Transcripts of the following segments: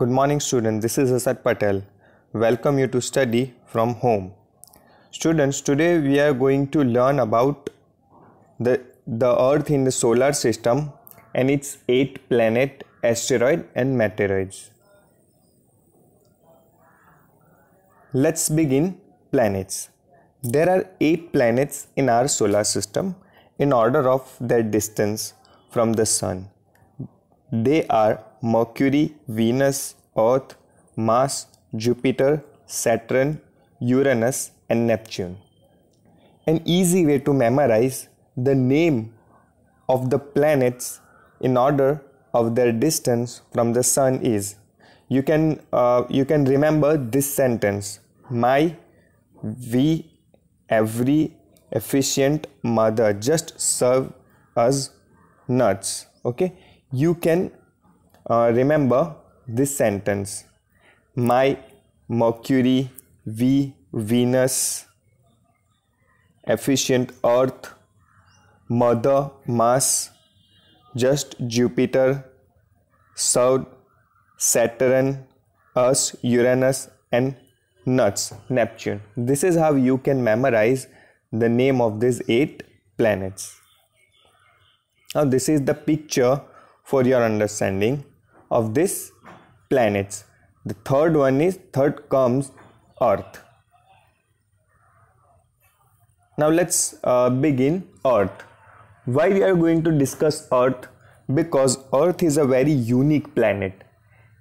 Good morning students, this is Asad Patel. Welcome you to study from home. Students, today we are going to learn about the, the earth in the solar system and its 8 planet, asteroid and meteoroids. Let's begin planets. There are 8 planets in our solar system in order of their distance from the sun. They are Mercury, Venus, Earth, Mars, Jupiter, Saturn, Uranus, and Neptune. An easy way to memorize the name of the planets in order of their distance from the sun is you can uh, you can remember this sentence my we every efficient mother just serve us nuts okay you can uh, remember this sentence my mercury v venus efficient earth mother mars just jupiter south saturn us uranus and nuts neptune this is how you can memorize the name of these eight planets now this is the picture for your understanding of this planets. The third one is third comes Earth. Now let's uh, begin Earth. Why we are going to discuss Earth? Because Earth is a very unique planet.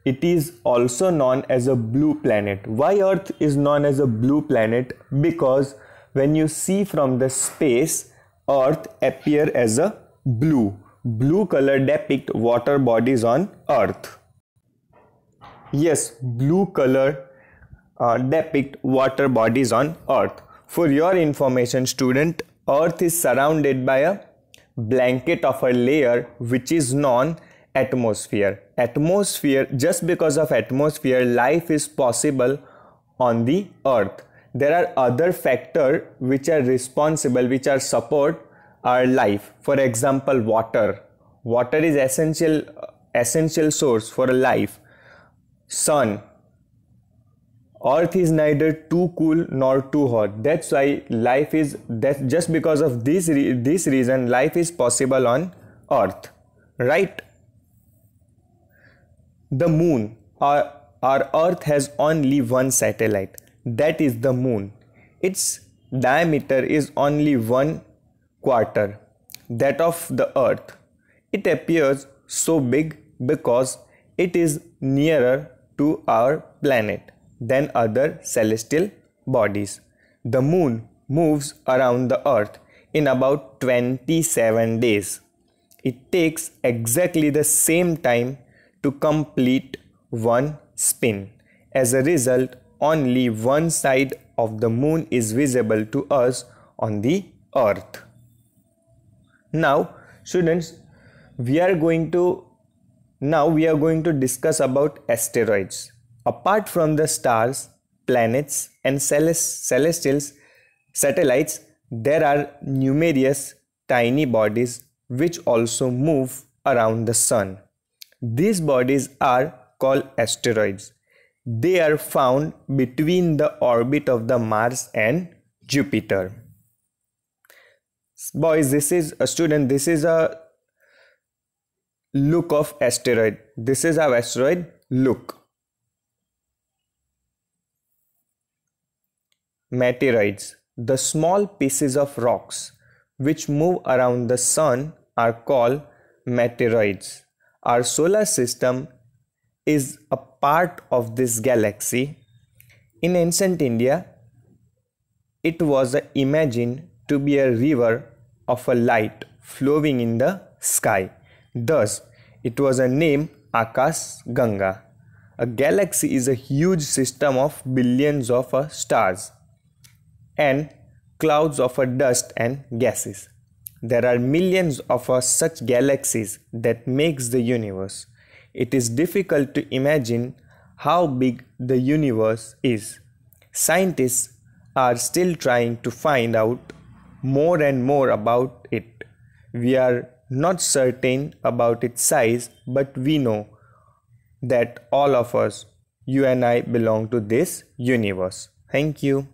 It is also known as a blue planet. Why Earth is known as a blue planet? Because when you see from the space, Earth appear as a blue Blue color depict water bodies on earth. Yes, blue color uh, depict water bodies on earth. For your information student, earth is surrounded by a blanket of a layer which is non-atmosphere. Atmosphere, just because of atmosphere, life is possible on the earth. There are other factors which are responsible, which are support our life for example water water is essential essential source for life sun earth is neither too cool nor too hot that's why life is that just because of this re- this reason life is possible on earth right the moon our, our earth has only one satellite that is the moon its diameter is only 1 quarter, that of the earth. It appears so big because it is nearer to our planet than other celestial bodies. The moon moves around the earth in about 27 days. It takes exactly the same time to complete one spin. As a result, only one side of the moon is visible to us on the earth now students we are going to now we are going to discuss about asteroids apart from the stars planets and celestials satellites there are numerous tiny bodies which also move around the sun these bodies are called asteroids they are found between the orbit of the mars and jupiter boys this is a student this is a look of asteroid this is our asteroid look Meteoroids, the small pieces of rocks which move around the sun are called meteoroids our solar system is a part of this galaxy in ancient india it was imagined to be a river of a light flowing in the sky. Thus, it was a name Akas Ganga. A galaxy is a huge system of billions of uh, stars and clouds of uh, dust and gases. There are millions of uh, such galaxies that makes the universe. It is difficult to imagine how big the universe is. Scientists are still trying to find out more and more about it. We are not certain about its size, but we know that all of us, you and I, belong to this universe. Thank you.